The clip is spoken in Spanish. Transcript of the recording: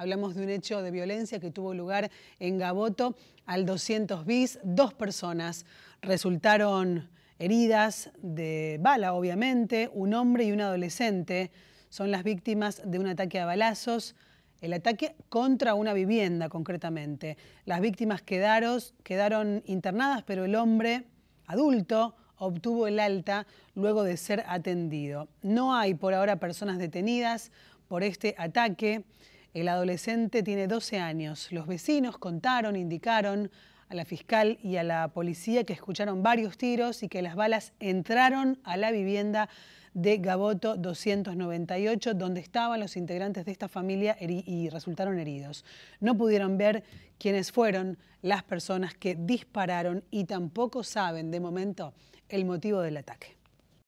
Hablamos de un hecho de violencia que tuvo lugar en Gaboto al 200 bis. Dos personas resultaron heridas de bala, obviamente, un hombre y un adolescente son las víctimas de un ataque a balazos, el ataque contra una vivienda concretamente. Las víctimas quedaron, quedaron internadas, pero el hombre adulto obtuvo el alta luego de ser atendido. No hay por ahora personas detenidas por este ataque. El adolescente tiene 12 años. Los vecinos contaron, indicaron a la fiscal y a la policía que escucharon varios tiros y que las balas entraron a la vivienda de Gaboto 298, donde estaban los integrantes de esta familia y resultaron heridos. No pudieron ver quiénes fueron las personas que dispararon y tampoco saben de momento el motivo del ataque.